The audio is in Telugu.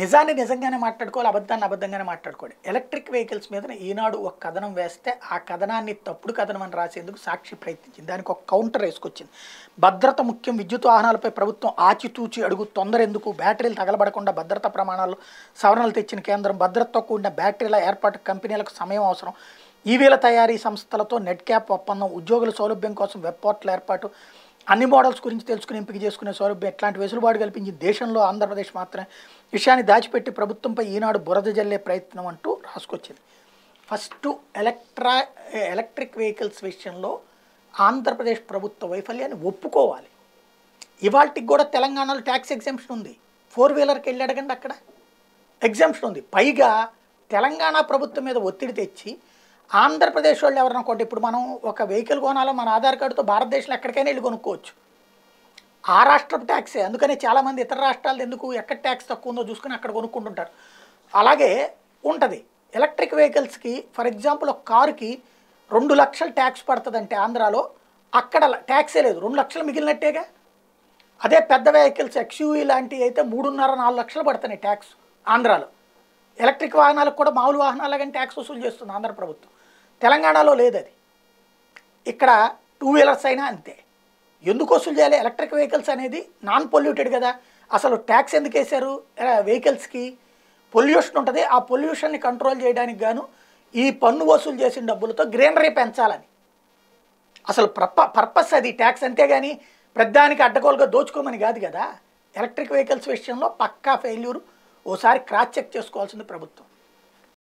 నిజాన్ని నిజంగానే మాట్లాడుకోవాలి అబద్ధాన్ని అబద్ధంగానే మాట్లాడుకోవాలి ఎలక్ట్రిక్ వెహికల్స్ మీద ఈనాడు ఒక కథనం వేస్తే ఆ కథనాన్ని తప్పుడు కథనం అని రాసేందుకు సాక్షి ప్రయత్నించింది దానికి ఒక కౌంటర్ వేసుకొచ్చింది భద్రత ముఖ్యం విద్యుత్ వాహనాలపై ప్రభుత్వం ఆచితూచి అడుగు తొందర ఎందుకు బ్యాటరీలు తగలబడకుండా భద్రత ప్రమాణాలు సవరణలు తెచ్చిన కేంద్రం భద్రతతో కూడిన బ్యాటరీల ఏర్పాటు కంపెనీలకు సమయం అవసరం ఈవీల తయారీ సంస్థలతో నెట్ క్యాప్ ఒప్పందం ఉద్యోగుల సౌలభ్యం కోసం వెబ్ పోర్టల్ ఏర్పాటు అన్ని మోడల్స్ గురించి తెలుసుకుని ఎంపిక చేసుకునే సౌలభ్యం ఎట్లాంటి వెసులుబాటు కల్పించి దేశంలో ఆంధ్రప్రదేశ్ మాత్రమే విషయాన్ని దాచిపెట్టి ప్రభుత్వంపై ఈనాడు బురద జల్లే ప్రయత్నం అంటూ రాసుకొచ్చింది ఫస్ట్ ఎలక్ట్రా ఎలక్ట్రిక్ వెహికల్స్ విషయంలో ఆంధ్రప్రదేశ్ ప్రభుత్వ వైఫల్యాన్ని ఒప్పుకోవాలి ఇవాళకి కూడా తెలంగాణలో ట్యాక్స్ ఎగ్జామ్షన్ ఉంది ఫోర్ వీలర్కి వెళ్ళి అడగండి అక్కడ ఎగ్జామ్షన్ ఉంది పైగా తెలంగాణ ప్రభుత్వం మీద ఒత్తిడి తెచ్చి ఆంధ్రప్రదేశ్ వాళ్ళు ఎవరన్నా కొట్టి ఇప్పుడు మనం ఒక వెహికల్ కొనాలో మన ఆధార్ కార్డుతో భారతదేశంలో ఎక్కడికైనా వెళ్ళి కొనుక్కోవచ్చు ఆ రాష్ట్రపు ట్యాక్సే అందుకనే చాలామంది ఇతర రాష్ట్రాలు ఎందుకు ఎక్కడ ట్యాక్స్ తక్కువ ఉందో చూసుకుని అక్కడ కొనుక్కుంటుంటారు అలాగే ఉంటుంది ఎలక్ట్రిక్ వెహికల్స్కి ఫర్ ఎగ్జాంపుల్ ఒక కారుకి రెండు లక్షలు ట్యాక్స్ పడుతుందంటే ఆంధ్రాలో అక్కడ ట్యాక్సే లేదు రెండు లక్షలు మిగిలినట్టేగా అదే పెద్ద వెహికల్స్ ఎక్స్యూవీ లాంటివి అయితే మూడున్నర నాలుగు లక్షలు పడుతున్నాయి ట్యాక్స్ ఆంధ్రాలో ఎలక్ట్రిక్ వాహనాలకు కూడా మామూలు వాహనాలు కానీ ట్యాక్స్ వసూలు చేస్తుంది ఆంధ్ర ప్రభుత్వం తెలంగాణలో లేదు అది ఇక్కడ టూ వీలర్స్ అయినా అంతే ఎందుకు వసూలు చేయాలి ఎలక్ట్రిక్ వెహికల్స్ అనేది నాన్ పొల్యూటెడ్ కదా అసలు ట్యాక్స్ ఎందుకు వేశారు వెహికల్స్కి పొల్యూషన్ ఉంటుంది ఆ పొల్యూషన్ని కంట్రోల్ చేయడానికి గాను ఈ పన్ను వసూలు చేసిన డబ్బులతో గ్రీనరీ పెంచాలని అసలు ప్రప పర్పస్ అది ట్యాక్స్ అంతే కానీ పెద్దానికి అడ్డగోలుగా దోచుకోమని కాదు కదా ఎలక్ట్రిక్ వెహికల్స్ విషయంలో పక్కా ఫెయిల్యూర్ ఓసారి క్రాస్ చెక్ చేసుకోవాల్సింది ప్రభుత్వం